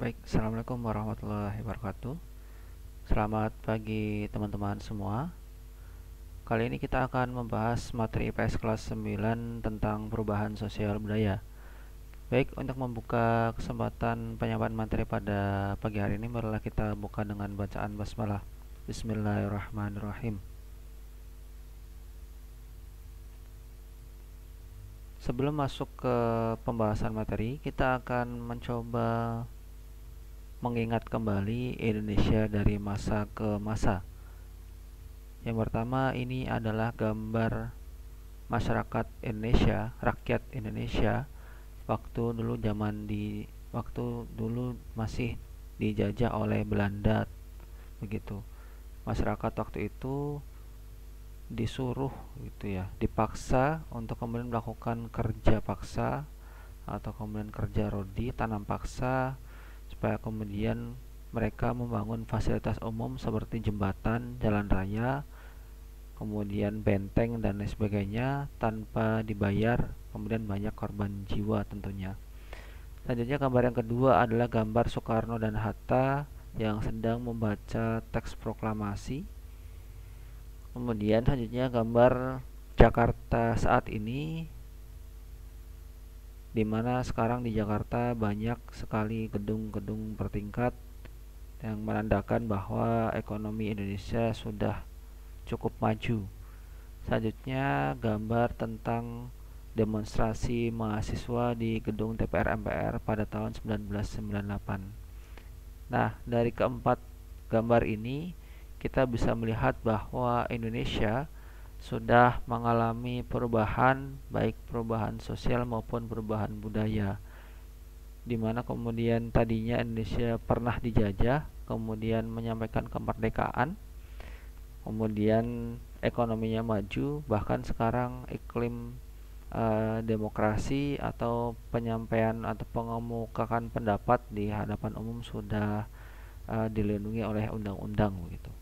Baik, Assalamualaikum warahmatullahi wabarakatuh Selamat pagi teman-teman semua Kali ini kita akan membahas materi IPS kelas 9 tentang perubahan sosial budaya Baik, untuk membuka kesempatan penyampaian materi pada pagi hari ini Marilah kita buka dengan bacaan basmalah Bismillahirrahmanirrahim Sebelum masuk ke pembahasan materi, kita akan mencoba mengingat kembali Indonesia dari masa ke masa. Yang pertama ini adalah gambar masyarakat Indonesia, rakyat Indonesia waktu dulu zaman di waktu dulu masih dijajah oleh Belanda begitu. Masyarakat waktu itu disuruh gitu ya, dipaksa untuk kemudian melakukan kerja paksa atau kemudian kerja rodi, tanam paksa, supaya kemudian mereka membangun fasilitas umum seperti jembatan, jalan raya, kemudian benteng dan lain sebagainya tanpa dibayar, kemudian banyak korban jiwa tentunya. Selanjutnya gambar yang kedua adalah gambar Soekarno dan Hatta yang sedang membaca teks proklamasi. Kemudian selanjutnya gambar Jakarta saat ini di mana sekarang di Jakarta banyak sekali gedung-gedung bertingkat yang menandakan bahwa ekonomi Indonesia sudah cukup maju. Selanjutnya gambar tentang demonstrasi mahasiswa di gedung DPR MPR pada tahun 1998. Nah, dari keempat gambar ini kita bisa melihat bahwa Indonesia sudah mengalami perubahan baik perubahan sosial maupun perubahan budaya di mana kemudian tadinya Indonesia pernah dijajah kemudian menyampaikan kemerdekaan kemudian ekonominya maju bahkan sekarang iklim eh, demokrasi atau penyampaian atau pengemukakan pendapat di hadapan umum sudah eh, dilindungi oleh undang-undang begitu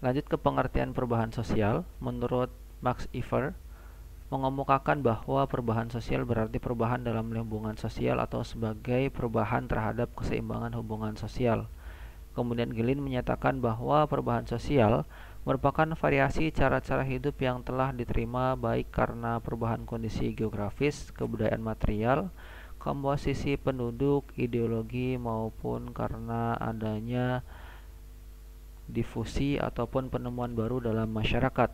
Lanjut ke pengertian perubahan sosial, menurut Max Iver, mengemukakan bahwa perubahan sosial berarti perubahan dalam lingkungan sosial atau sebagai perubahan terhadap keseimbangan hubungan sosial. Kemudian Gelin menyatakan bahwa perubahan sosial merupakan variasi cara-cara hidup yang telah diterima baik karena perubahan kondisi geografis, kebudayaan material, komposisi penduduk, ideologi maupun karena adanya difusi ataupun penemuan baru dalam masyarakat.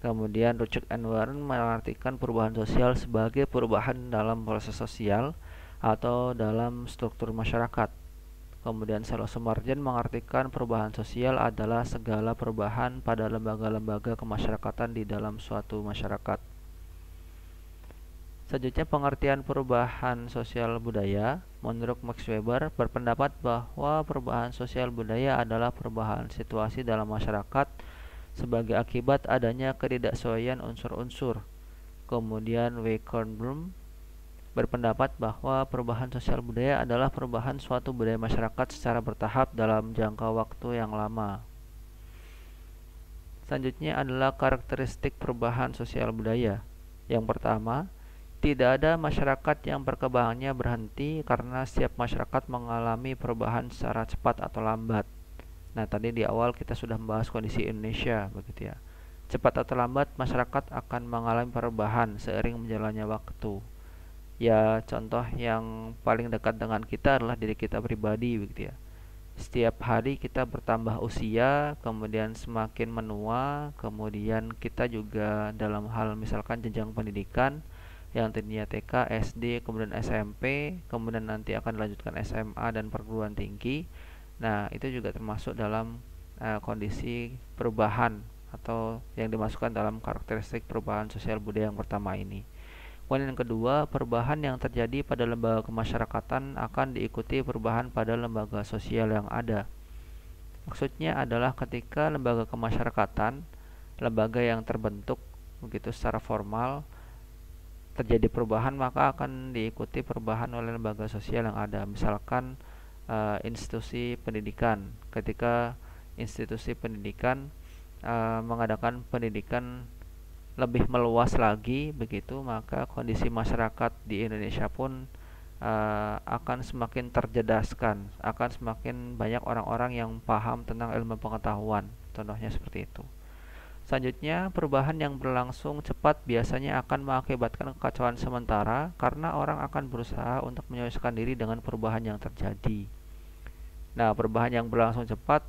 Kemudian Rujuk Anwar mengartikan perubahan sosial sebagai perubahan dalam proses sosial atau dalam struktur masyarakat. Kemudian Salo Sumarjan mengartikan perubahan sosial adalah segala perubahan pada lembaga-lembaga kemasyarakatan di dalam suatu masyarakat. Selanjutnya pengertian perubahan sosial budaya Menurut Max Weber, berpendapat bahwa perubahan sosial budaya adalah perubahan situasi dalam masyarakat sebagai akibat adanya ketidaksesuaian unsur-unsur. Kemudian W. Kornblum berpendapat bahwa perubahan sosial budaya adalah perubahan suatu budaya masyarakat secara bertahap dalam jangka waktu yang lama. Selanjutnya adalah karakteristik perubahan sosial budaya. Yang pertama, tidak ada masyarakat yang perkembangannya berhenti karena setiap masyarakat mengalami perubahan secara cepat atau lambat. Nah, tadi di awal kita sudah membahas kondisi Indonesia, begitu ya. Cepat atau lambat, masyarakat akan mengalami perubahan seiring menjalannya waktu. Ya, contoh yang paling dekat dengan kita adalah diri kita pribadi, begitu ya. Setiap hari kita bertambah usia, kemudian semakin menua, kemudian kita juga dalam hal misalkan jenjang pendidikan, yang tadinya TK, SD, kemudian SMP, kemudian nanti akan dilanjutkan SMA dan perguruan tinggi. Nah, itu juga termasuk dalam uh, kondisi perubahan atau yang dimasukkan dalam karakteristik perubahan sosial budaya yang pertama ini. Poin yang kedua, perubahan yang terjadi pada lembaga kemasyarakatan akan diikuti perubahan pada lembaga sosial yang ada. Maksudnya adalah ketika lembaga kemasyarakatan, lembaga yang terbentuk begitu secara formal, terjadi perubahan maka akan diikuti perubahan oleh lembaga sosial yang ada misalkan uh, institusi pendidikan ketika institusi pendidikan uh, mengadakan pendidikan lebih meluas lagi begitu maka kondisi masyarakat di Indonesia pun uh, akan semakin terjedaskan akan semakin banyak orang-orang yang paham tentang ilmu pengetahuan contohnya seperti itu Selanjutnya, perubahan yang berlangsung cepat biasanya akan mengakibatkan kekacauan sementara karena orang akan berusaha untuk menyesuaikan diri dengan perubahan yang terjadi. Nah, perubahan yang berlangsung cepat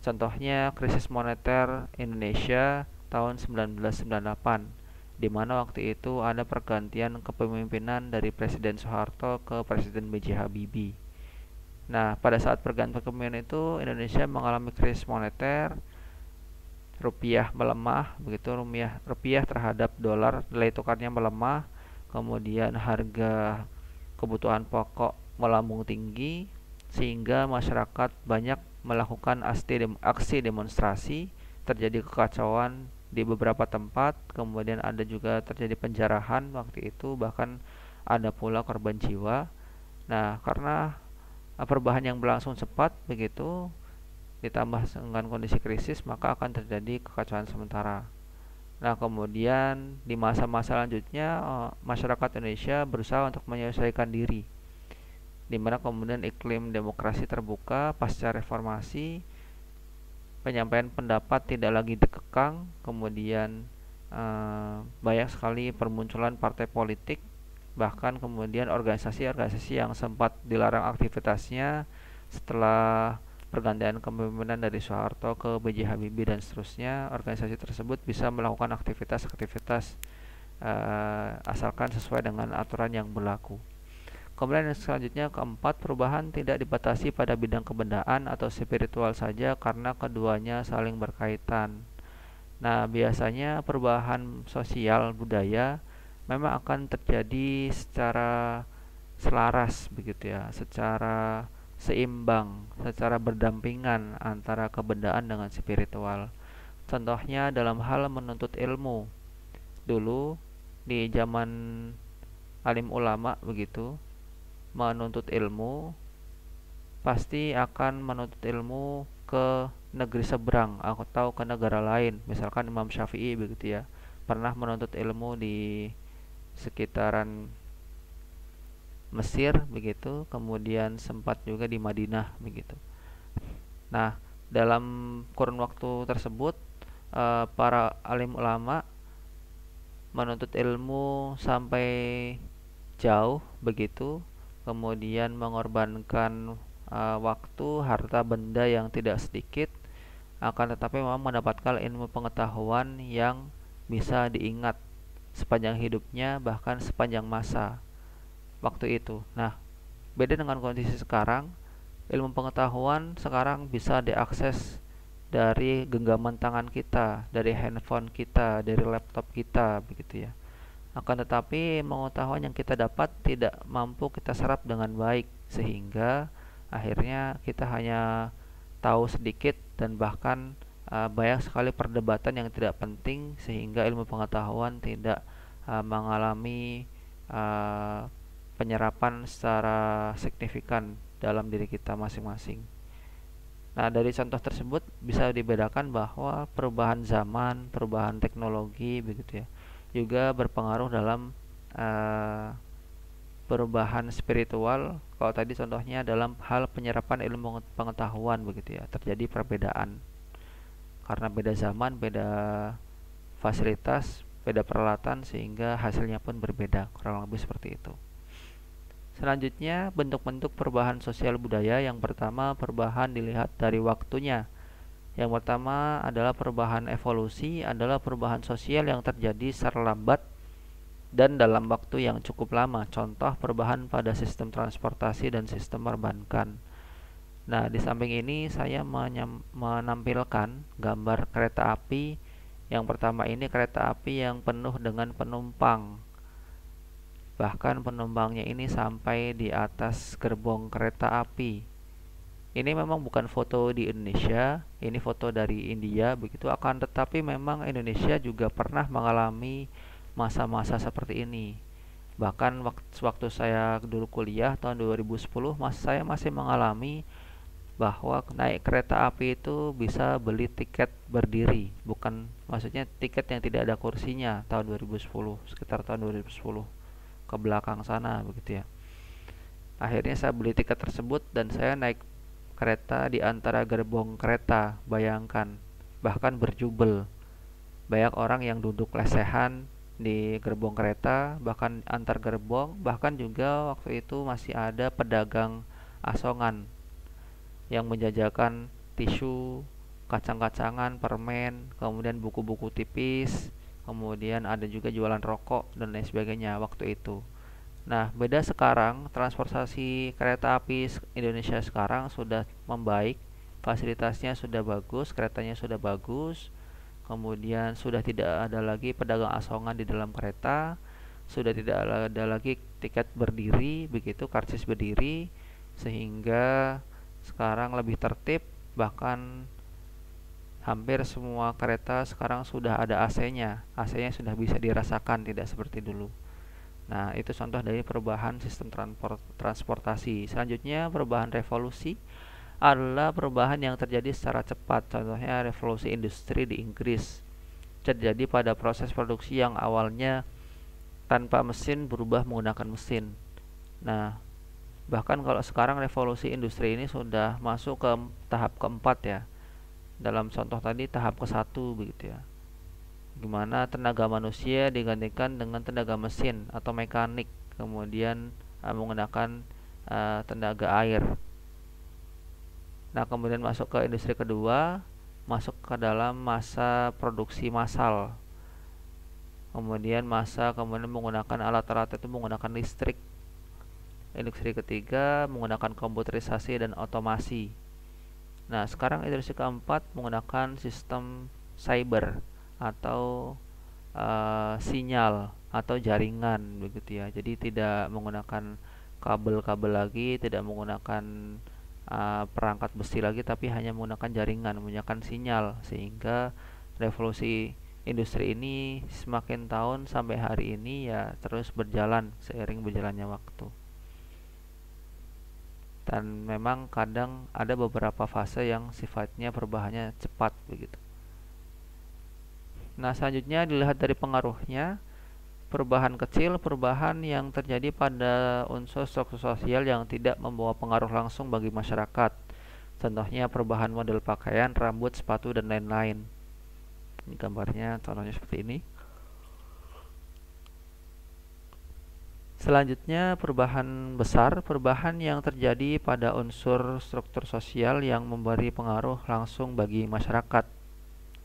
contohnya krisis moneter Indonesia tahun 1998 di mana waktu itu ada pergantian kepemimpinan dari Presiden Soeharto ke Presiden B.J. Habibie. Nah, pada saat pergantian kepemimpinan itu Indonesia mengalami krisis moneter rupiah melemah begitu rupiah rupiah terhadap dolar nilai tukarnya melemah kemudian harga kebutuhan pokok melambung tinggi sehingga masyarakat banyak melakukan aksi demonstrasi terjadi kekacauan di beberapa tempat kemudian ada juga terjadi penjarahan waktu itu bahkan ada pula korban jiwa nah karena eh, perubahan yang berlangsung cepat begitu ditambah dengan kondisi krisis maka akan terjadi kekacauan sementara. Nah, kemudian di masa-masa lanjutnya eh, masyarakat Indonesia berusaha untuk menyelesaikan diri. Di mana kemudian iklim demokrasi terbuka pasca reformasi penyampaian pendapat tidak lagi dikekang, kemudian eh, banyak sekali permunculan partai politik bahkan kemudian organisasi-organisasi yang sempat dilarang aktivitasnya setelah pergantian kepemimpinan dari Soeharto ke B.J. Habibie dan seterusnya, organisasi tersebut bisa melakukan aktivitas-aktivitas uh, asalkan sesuai dengan aturan yang berlaku. Kemudian yang selanjutnya keempat, perubahan tidak dibatasi pada bidang kebendaan atau spiritual saja karena keduanya saling berkaitan. Nah, biasanya perubahan sosial budaya memang akan terjadi secara selaras begitu ya, secara seimbang secara berdampingan antara kebendaan dengan spiritual. Contohnya dalam hal menuntut ilmu. Dulu di zaman alim ulama begitu menuntut ilmu pasti akan menuntut ilmu ke negeri seberang atau ke negara lain. Misalkan Imam Syafi'i begitu ya, pernah menuntut ilmu di sekitaran Mesir begitu, kemudian sempat juga di Madinah begitu. Nah, dalam kurun waktu tersebut eh, para alim ulama menuntut ilmu sampai jauh begitu, kemudian mengorbankan eh, waktu, harta benda yang tidak sedikit akan tetapi memang mendapatkan ilmu pengetahuan yang bisa diingat sepanjang hidupnya bahkan sepanjang masa waktu itu. Nah, beda dengan kondisi sekarang, ilmu pengetahuan sekarang bisa diakses dari genggaman tangan kita, dari handphone kita, dari laptop kita, begitu ya. Akan tetapi pengetahuan yang kita dapat tidak mampu kita serap dengan baik sehingga akhirnya kita hanya tahu sedikit dan bahkan uh, banyak sekali perdebatan yang tidak penting sehingga ilmu pengetahuan tidak uh, mengalami uh, penyerapan secara signifikan dalam diri kita masing-masing. Nah, dari contoh tersebut bisa dibedakan bahwa perubahan zaman, perubahan teknologi begitu ya, juga berpengaruh dalam uh, perubahan spiritual. Kalau tadi contohnya dalam hal penyerapan ilmu pengetahuan begitu ya, terjadi perbedaan karena beda zaman, beda fasilitas, beda peralatan sehingga hasilnya pun berbeda. Kurang lebih seperti itu. Selanjutnya, bentuk-bentuk perubahan sosial budaya yang pertama perubahan dilihat dari waktunya. Yang pertama adalah perubahan evolusi adalah perubahan sosial yang terjadi secara lambat dan dalam waktu yang cukup lama. Contoh perubahan pada sistem transportasi dan sistem perbankan. Nah, di samping ini saya menampilkan gambar kereta api. Yang pertama ini kereta api yang penuh dengan penumpang Bahkan penumpangnya ini sampai di atas gerbong kereta api. Ini memang bukan foto di Indonesia, ini foto dari India. Begitu akan tetapi memang Indonesia juga pernah mengalami masa-masa seperti ini. Bahkan waktu, saya dulu kuliah tahun 2010, mas saya masih mengalami bahwa naik kereta api itu bisa beli tiket berdiri, bukan maksudnya tiket yang tidak ada kursinya tahun 2010, sekitar tahun 2010 ke belakang sana begitu ya akhirnya saya beli tiket tersebut dan saya naik kereta di antara gerbong kereta bayangkan bahkan berjubel banyak orang yang duduk lesehan di gerbong kereta bahkan antar gerbong bahkan juga waktu itu masih ada pedagang asongan yang menjajakan tisu kacang-kacangan permen kemudian buku-buku tipis kemudian ada juga jualan rokok dan lain sebagainya waktu itu. Nah, beda sekarang, transportasi kereta api Indonesia sekarang sudah membaik, fasilitasnya sudah bagus, keretanya sudah bagus, kemudian sudah tidak ada lagi pedagang asongan di dalam kereta, sudah tidak ada lagi tiket berdiri, begitu karcis berdiri, sehingga sekarang lebih tertib, bahkan hampir semua kereta sekarang sudah ada AC-nya. AC-nya sudah bisa dirasakan tidak seperti dulu. Nah, itu contoh dari perubahan sistem transportasi. Selanjutnya, perubahan revolusi adalah perubahan yang terjadi secara cepat. Contohnya revolusi industri di Inggris terjadi pada proses produksi yang awalnya tanpa mesin berubah menggunakan mesin. Nah, bahkan kalau sekarang revolusi industri ini sudah masuk ke tahap keempat ya dalam contoh tadi tahap ke satu begitu ya gimana tenaga manusia digantikan dengan tenaga mesin atau mekanik kemudian uh, menggunakan uh, tenaga air nah kemudian masuk ke industri kedua masuk ke dalam masa produksi massal kemudian masa kemudian menggunakan alat-alat itu menggunakan listrik industri ketiga menggunakan komputerisasi dan otomasi Nah, sekarang iterasi keempat menggunakan sistem cyber atau uh, sinyal atau jaringan begitu ya. Jadi tidak menggunakan kabel-kabel lagi, tidak menggunakan uh, perangkat besi lagi, tapi hanya menggunakan jaringan, menggunakan sinyal sehingga revolusi industri ini semakin tahun sampai hari ini ya terus berjalan seiring berjalannya waktu dan memang kadang ada beberapa fase yang sifatnya perubahannya cepat begitu. Nah, selanjutnya dilihat dari pengaruhnya perubahan kecil, perubahan yang terjadi pada unsur struktur sosial yang tidak membawa pengaruh langsung bagi masyarakat. Contohnya perubahan model pakaian, rambut, sepatu dan lain-lain. Ini gambarnya contohnya seperti ini. Selanjutnya, perubahan besar, perubahan yang terjadi pada unsur struktur sosial yang memberi pengaruh langsung bagi masyarakat.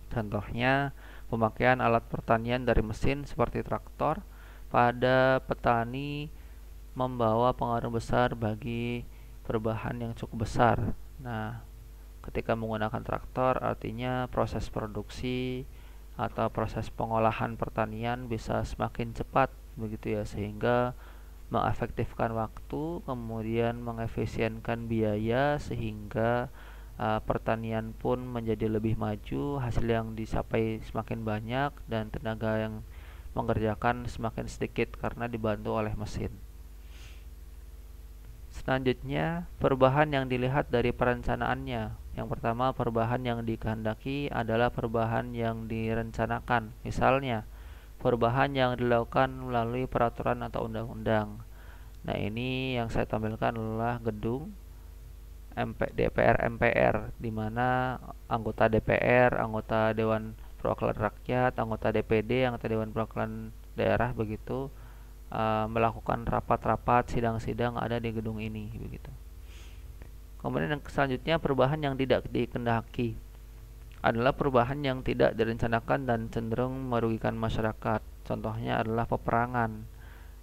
Contohnya, pemakaian alat pertanian dari mesin seperti traktor pada petani membawa pengaruh besar bagi perubahan yang cukup besar. Nah, ketika menggunakan traktor artinya proses produksi atau proses pengolahan pertanian bisa semakin cepat begitu ya sehingga mengefektifkan waktu, kemudian mengefisienkan biaya sehingga uh, pertanian pun menjadi lebih maju, hasil yang dicapai semakin banyak dan tenaga yang mengerjakan semakin sedikit karena dibantu oleh mesin. Selanjutnya, perubahan yang dilihat dari perencanaannya. Yang pertama, perubahan yang dikehendaki adalah perubahan yang direncanakan. Misalnya, perubahan yang dilakukan melalui peraturan atau undang-undang. Nah, ini yang saya tampilkan adalah gedung MP, DPR MPR di mana anggota DPR, anggota Dewan Perwakilan Rakyat, anggota DPD, anggota Dewan Perwakilan Daerah begitu uh, melakukan rapat-rapat, sidang-sidang ada di gedung ini begitu. Kemudian yang selanjutnya perubahan yang tidak dikendaki adalah perubahan yang tidak direncanakan dan cenderung merugikan masyarakat. Contohnya adalah peperangan.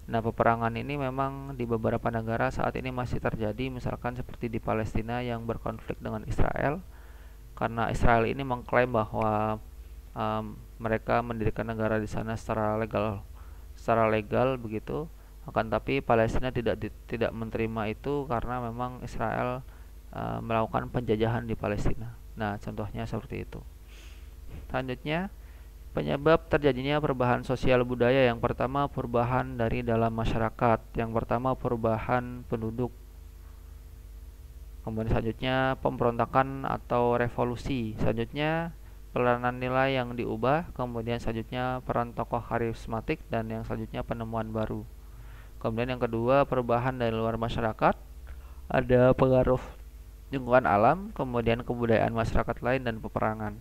Nah, peperangan ini memang di beberapa negara saat ini masih terjadi, misalkan seperti di Palestina yang berkonflik dengan Israel, karena Israel ini mengklaim bahwa um, mereka mendirikan negara di sana secara legal, secara legal begitu. Akan tapi Palestina tidak di, tidak menerima itu karena memang Israel uh, melakukan penjajahan di Palestina. Nah, contohnya seperti itu. Selanjutnya, penyebab terjadinya perubahan sosial budaya yang pertama perubahan dari dalam masyarakat, yang pertama perubahan penduduk. Kemudian selanjutnya pemberontakan atau revolusi. Selanjutnya peranan nilai yang diubah, kemudian selanjutnya peran tokoh karismatik dan yang selanjutnya penemuan baru. Kemudian yang kedua perubahan dari luar masyarakat ada pengaruh lingkungan alam, kemudian kebudayaan masyarakat lain dan peperangan.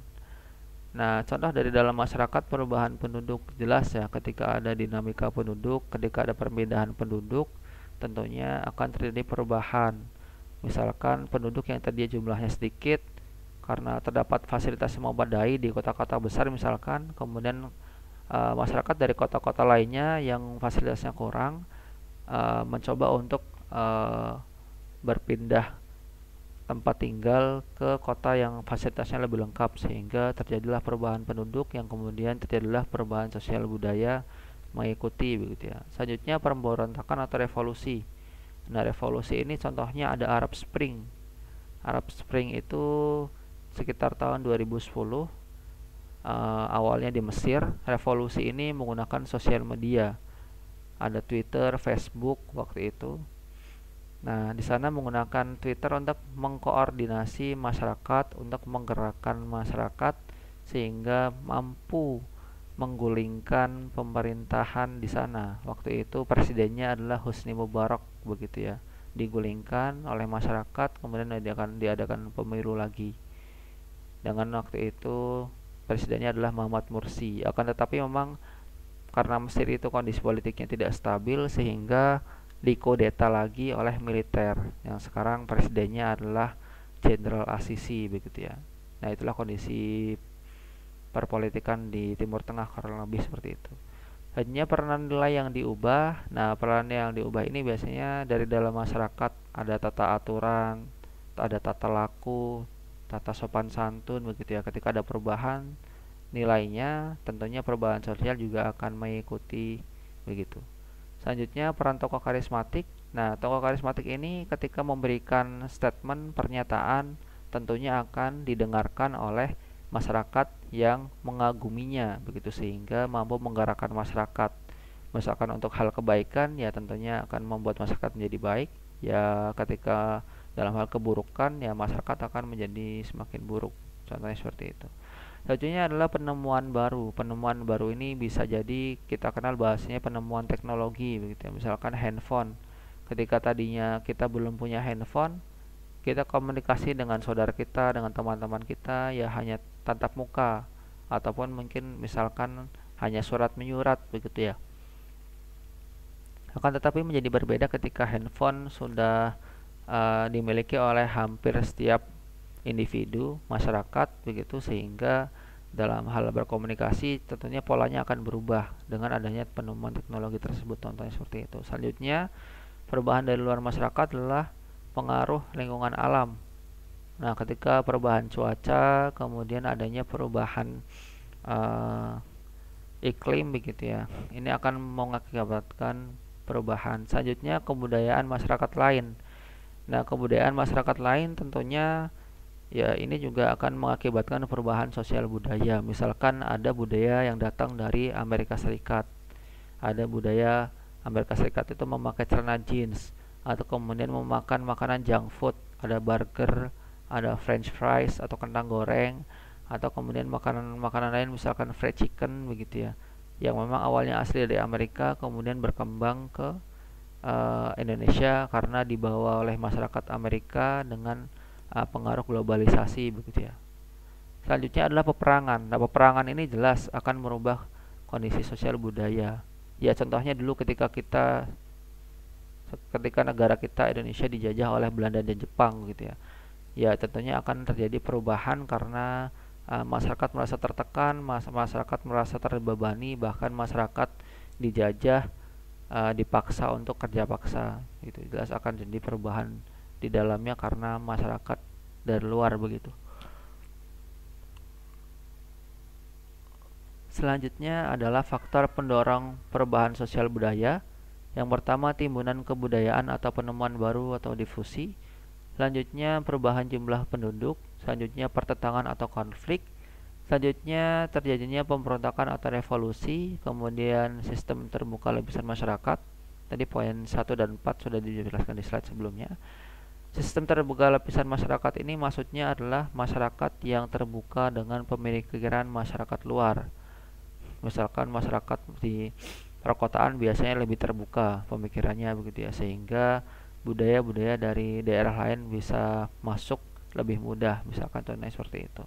Nah, contoh dari dalam masyarakat perubahan penduduk jelas ya ketika ada dinamika penduduk, ketika ada perbedaan penduduk, tentunya akan terjadi perubahan. Misalkan penduduk yang tadi jumlahnya sedikit karena terdapat fasilitas memadai di kota-kota besar misalkan, kemudian e, masyarakat dari kota-kota lainnya yang fasilitasnya kurang e, mencoba untuk e, berpindah tempat tinggal ke kota yang fasilitasnya lebih lengkap sehingga terjadilah perubahan penduduk yang kemudian terjadilah perubahan sosial budaya mengikuti begitu ya. Selanjutnya pemberontakan atau revolusi. Nah, revolusi ini contohnya ada Arab Spring. Arab Spring itu sekitar tahun 2010 uh, eh, awalnya di Mesir. Revolusi ini menggunakan sosial media. Ada Twitter, Facebook waktu itu Nah, di sana menggunakan Twitter untuk mengkoordinasi masyarakat, untuk menggerakkan masyarakat sehingga mampu menggulingkan pemerintahan di sana. Waktu itu presidennya adalah Husni Mubarak begitu ya. Digulingkan oleh masyarakat kemudian diadakan diadakan pemilu lagi. Dengan waktu itu presidennya adalah Muhammad Mursi. Akan tetapi memang karena Mesir itu kondisi politiknya tidak stabil sehingga Dikodeta lagi oleh militer yang sekarang presidennya adalah Jenderal Asisi begitu ya. Nah itulah kondisi perpolitikan di Timur Tengah kurang lebih seperti itu. Hanya peranan nilai yang diubah. Nah, peranan yang diubah ini biasanya dari dalam masyarakat ada tata aturan, ada tata laku, tata sopan santun begitu ya. Ketika ada perubahan nilainya, tentunya perubahan sosial juga akan mengikuti begitu. Selanjutnya peran tokoh karismatik. Nah, tokoh karismatik ini ketika memberikan statement pernyataan tentunya akan didengarkan oleh masyarakat yang mengaguminya begitu sehingga mampu menggerakkan masyarakat. Misalkan untuk hal kebaikan ya tentunya akan membuat masyarakat menjadi baik. Ya ketika dalam hal keburukan ya masyarakat akan menjadi semakin buruk. Contohnya seperti itu. Selanjutnya adalah penemuan baru. Penemuan baru ini bisa jadi kita kenal bahasanya penemuan teknologi begitu ya. Misalkan handphone. Ketika tadinya kita belum punya handphone, kita komunikasi dengan saudara kita, dengan teman-teman kita ya hanya tatap muka ataupun mungkin misalkan hanya surat menyurat begitu ya. Akan tetapi menjadi berbeda ketika handphone sudah uh, dimiliki oleh hampir setiap individu, masyarakat begitu sehingga dalam hal berkomunikasi tentunya polanya akan berubah dengan adanya penemuan teknologi tersebut contohnya seperti itu. Selanjutnya perubahan dari luar masyarakat adalah pengaruh lingkungan alam. Nah, ketika perubahan cuaca, kemudian adanya perubahan uh, iklim begitu ya. Ini akan mengakibatkan perubahan. Selanjutnya kebudayaan masyarakat lain. Nah, kebudayaan masyarakat lain tentunya ya ini juga akan mengakibatkan perubahan sosial budaya. Misalkan ada budaya yang datang dari Amerika Serikat. Ada budaya Amerika Serikat itu memakai celana jeans atau kemudian memakan makanan junk food, ada burger, ada french fries atau kentang goreng atau kemudian makanan-makanan lain misalkan fried chicken begitu ya. Yang memang awalnya asli dari Amerika kemudian berkembang ke uh, Indonesia karena dibawa oleh masyarakat Amerika dengan uh, pengaruh globalisasi begitu ya. Selanjutnya adalah peperangan. Nah, peperangan ini jelas akan merubah kondisi sosial budaya. Ya, contohnya dulu ketika kita ketika negara kita Indonesia dijajah oleh Belanda dan Jepang gitu ya. Ya, tentunya akan terjadi perubahan karena uh, masyarakat merasa tertekan, mas masyarakat merasa terbebani, bahkan masyarakat dijajah uh, dipaksa untuk kerja paksa. Itu jelas akan jadi perubahan di dalamnya karena masyarakat dari luar begitu. Selanjutnya adalah faktor pendorong perubahan sosial budaya. Yang pertama timbunan kebudayaan atau penemuan baru atau difusi. Selanjutnya perubahan jumlah penduduk, selanjutnya pertentangan atau konflik, selanjutnya terjadinya pemberontakan atau revolusi, kemudian sistem terbuka lapisan masyarakat. Tadi poin 1 dan 4 sudah dijelaskan di slide sebelumnya. Sistem terbuka lapisan masyarakat ini maksudnya adalah masyarakat yang terbuka dengan pemilik masyarakat luar. Misalkan masyarakat di perkotaan biasanya lebih terbuka pemikirannya begitu ya sehingga budaya-budaya dari daerah lain bisa masuk lebih mudah misalkan contohnya seperti itu.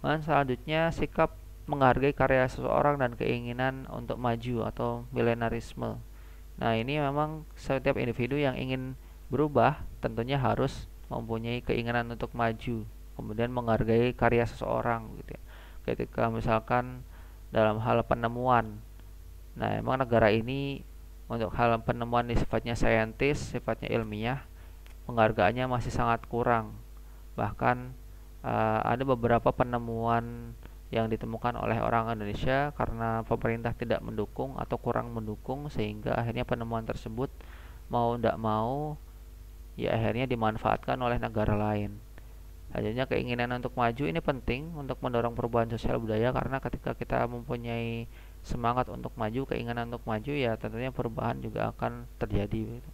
Dan selanjutnya sikap menghargai karya seseorang dan keinginan untuk maju atau milenarisme. Nah, ini memang setiap individu yang ingin berubah, tentunya harus mempunyai keinginan untuk maju, kemudian menghargai karya seseorang gitu ya. Ketika misalkan dalam hal penemuan. Nah, emang negara ini untuk hal penemuan ini sifatnya saintis, sifatnya ilmiah, penghargaannya masih sangat kurang. Bahkan uh, ada beberapa penemuan yang ditemukan oleh orang Indonesia karena pemerintah tidak mendukung atau kurang mendukung sehingga akhirnya penemuan tersebut mau tidak mau ya akhirnya dimanfaatkan oleh negara lain. Adanya keinginan untuk maju ini penting untuk mendorong perubahan sosial budaya karena ketika kita mempunyai semangat untuk maju, keinginan untuk maju ya tentunya perubahan juga akan terjadi. Gitu.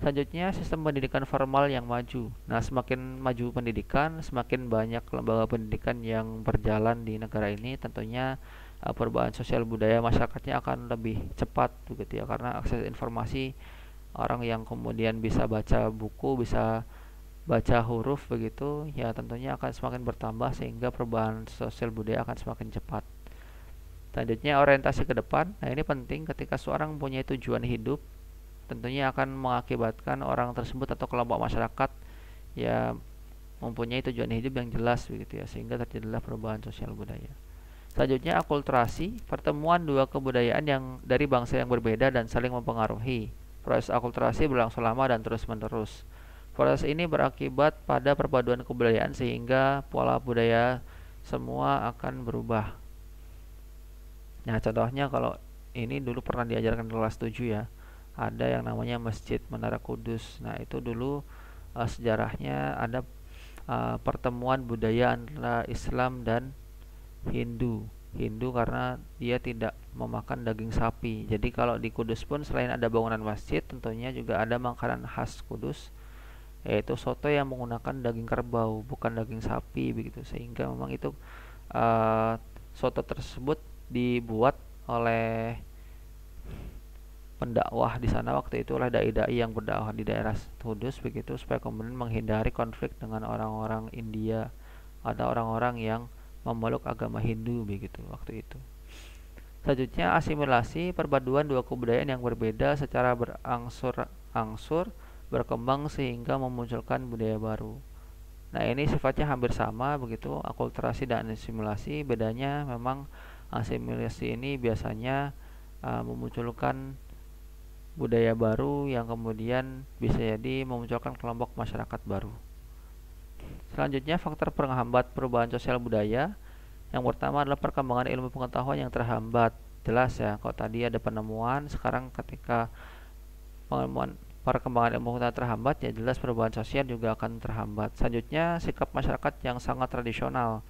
Selanjutnya sistem pendidikan formal yang maju. Nah, semakin maju pendidikan, semakin banyak lembaga pendidikan yang berjalan di negara ini tentunya eh, perubahan sosial budaya masyarakatnya akan lebih cepat begitu ya karena akses informasi orang yang kemudian bisa baca buku bisa baca huruf begitu ya tentunya akan semakin bertambah sehingga perubahan sosial budaya akan semakin cepat selanjutnya orientasi ke depan nah ini penting ketika seorang mempunyai tujuan hidup tentunya akan mengakibatkan orang tersebut atau kelompok masyarakat ya mempunyai tujuan hidup yang jelas begitu ya sehingga terjadilah perubahan sosial budaya selanjutnya akulturasi pertemuan dua kebudayaan yang dari bangsa yang berbeda dan saling mempengaruhi Proses akulturasi berlangsung lama dan terus-menerus. Proses ini berakibat pada perpaduan kebudayaan sehingga pola budaya semua akan berubah. Nah, contohnya kalau ini dulu pernah diajarkan di kelas 7 ya. Ada yang namanya Masjid Menara Kudus. Nah, itu dulu uh, sejarahnya ada uh, pertemuan budaya antara Islam dan Hindu. Hindu karena dia tidak memakan daging sapi. Jadi kalau di Kudus pun selain ada bangunan masjid, tentunya juga ada makanan khas Kudus yaitu soto yang menggunakan daging kerbau, bukan daging sapi begitu. Sehingga memang itu uh, soto tersebut dibuat oleh pendakwah di sana waktu itu oleh dai-dai yang berdakwah di daerah Kudus begitu supaya kemudian menghindari konflik dengan orang-orang India ada orang-orang yang memeluk agama Hindu begitu waktu itu. Selanjutnya asimilasi perpaduan dua kebudayaan yang berbeda secara berangsur-angsur berkembang sehingga memunculkan budaya baru. Nah ini sifatnya hampir sama begitu akulturasi dan asimilasi bedanya memang asimilasi ini biasanya uh, memunculkan budaya baru yang kemudian bisa jadi memunculkan kelompok masyarakat baru. Selanjutnya, faktor penghambat perubahan sosial budaya. Yang pertama adalah perkembangan ilmu pengetahuan yang terhambat. Jelas ya, kalau tadi ada penemuan, sekarang ketika penemuan perkembangan ilmu pengetahuan terhambat, ya jelas perubahan sosial juga akan terhambat. Selanjutnya, sikap masyarakat yang sangat tradisional.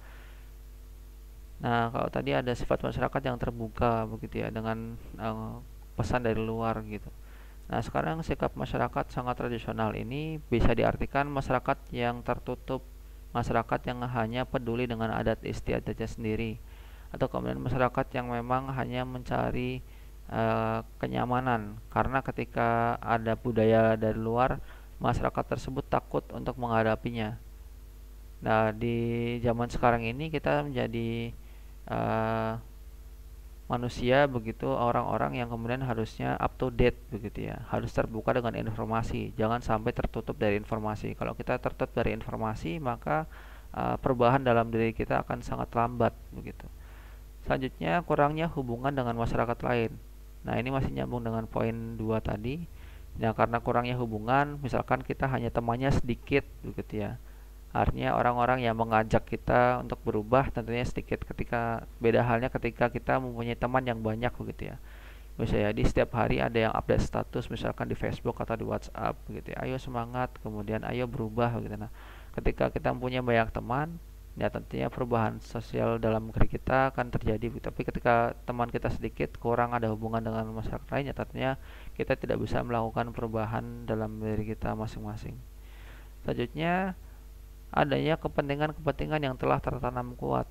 Nah, kalau tadi ada sifat masyarakat yang terbuka begitu ya dengan eh, pesan dari luar gitu. Nah, sekarang sikap masyarakat sangat tradisional ini bisa diartikan masyarakat yang tertutup, masyarakat yang hanya peduli dengan adat istiadatnya sendiri, atau kemudian masyarakat yang memang hanya mencari e, kenyamanan, karena ketika ada budaya dari luar, masyarakat tersebut takut untuk menghadapinya. Nah, di zaman sekarang ini kita menjadi e, manusia begitu orang-orang yang kemudian harusnya up to date begitu ya harus terbuka dengan informasi jangan sampai tertutup dari informasi kalau kita tertutup dari informasi maka uh, perubahan dalam diri kita akan sangat lambat begitu selanjutnya kurangnya hubungan dengan masyarakat lain nah ini masih nyambung dengan poin dua tadi nah karena kurangnya hubungan misalkan kita hanya temannya sedikit begitu ya Artinya orang-orang yang mengajak kita untuk berubah tentunya sedikit ketika beda halnya ketika kita mempunyai teman yang banyak begitu ya. Bisa jadi setiap hari ada yang update status misalkan di Facebook atau di WhatsApp begitu, ya. Ayo semangat, kemudian ayo berubah begitu. nah. Ketika kita mempunyai banyak teman, ya tentunya perubahan sosial dalam negeri kita akan terjadi tapi ketika teman kita sedikit kurang ada hubungan dengan masyarakat lainnya, tentunya kita tidak bisa melakukan perubahan dalam diri kita masing-masing selanjutnya adanya kepentingan-kepentingan yang telah tertanam kuat.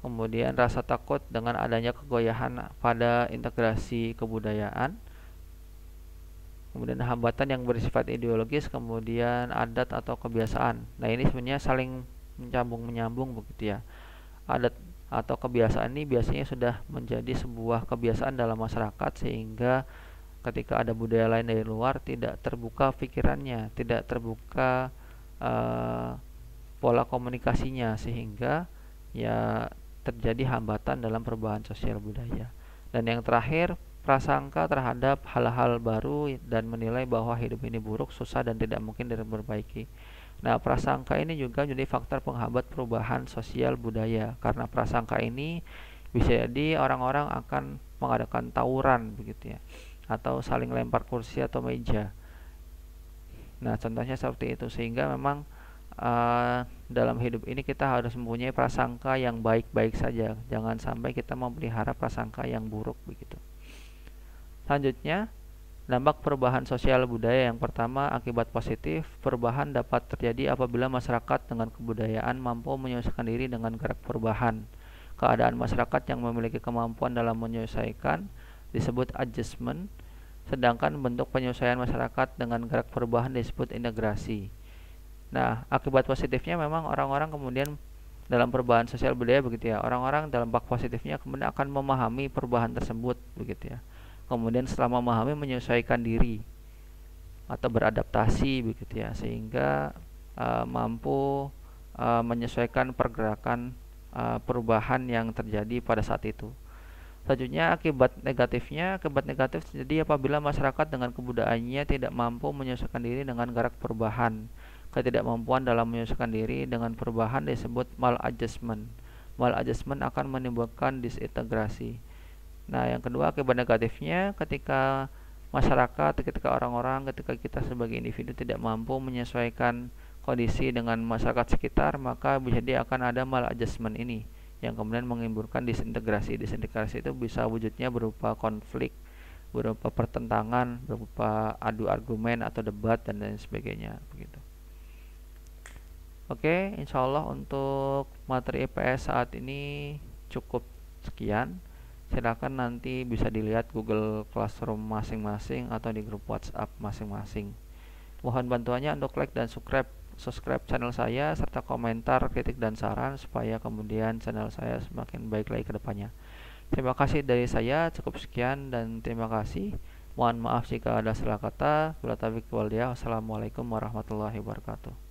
Kemudian rasa takut dengan adanya kegoyahan pada integrasi kebudayaan. Kemudian hambatan yang bersifat ideologis, kemudian adat atau kebiasaan. Nah, ini sebenarnya saling mencambung menyambung begitu ya. Adat atau kebiasaan ini biasanya sudah menjadi sebuah kebiasaan dalam masyarakat sehingga ketika ada budaya lain dari luar tidak terbuka pikirannya, tidak terbuka Eh, pola komunikasinya sehingga ya terjadi hambatan dalam perubahan sosial budaya. Dan yang terakhir, prasangka terhadap hal-hal baru dan menilai bahwa hidup ini buruk, susah dan tidak mungkin diperbaiki. Nah, prasangka ini juga jadi faktor penghambat perubahan sosial budaya karena prasangka ini bisa jadi orang-orang akan mengadakan tawuran begitu ya atau saling lempar kursi atau meja Nah, contohnya seperti itu sehingga memang uh, dalam hidup ini kita harus mempunyai prasangka yang baik-baik saja. Jangan sampai kita memelihara prasangka yang buruk begitu. Selanjutnya, dampak perubahan sosial budaya yang pertama akibat positif, perubahan dapat terjadi apabila masyarakat dengan kebudayaan mampu menyelesaikan diri dengan gerak perubahan. Keadaan masyarakat yang memiliki kemampuan dalam menyelesaikan disebut adjustment Sedangkan bentuk penyesuaian masyarakat dengan gerak perubahan disebut integrasi. Nah, akibat positifnya memang orang-orang kemudian dalam perubahan sosial budaya begitu ya. Orang-orang dalam bak positifnya kemudian akan memahami perubahan tersebut begitu ya. Kemudian setelah memahami menyesuaikan diri atau beradaptasi begitu ya sehingga uh, mampu uh, menyesuaikan pergerakan uh, perubahan yang terjadi pada saat itu. Selanjutnya akibat negatifnya, akibat negatif terjadi apabila masyarakat dengan kebudayaannya tidak mampu menyesuaikan diri dengan gerak perubahan. Ketidakmampuan dalam menyesuaikan diri dengan perubahan disebut maladjustment. Maladjustment akan menimbulkan disintegrasi. Nah, yang kedua akibat negatifnya ketika masyarakat, ketika orang-orang, ketika kita sebagai individu tidak mampu menyesuaikan kondisi dengan masyarakat sekitar, maka bisa jadi akan ada maladjustment ini yang kemudian menimbulkan disintegrasi. Disintegrasi itu bisa wujudnya berupa konflik, berupa pertentangan, berupa adu argumen atau debat dan lain sebagainya begitu. Oke, insya Allah untuk materi IPS e saat ini cukup sekian. Silakan nanti bisa dilihat Google Classroom masing-masing atau di grup WhatsApp masing-masing. Mohon bantuannya untuk like dan subscribe subscribe channel saya serta komentar, kritik dan saran supaya kemudian channel saya semakin baik lagi ke depannya. Terima kasih dari saya, cukup sekian dan terima kasih. Mohon maaf jika ada salah kata. Bila tabik wal Wassalamualaikum warahmatullahi wabarakatuh.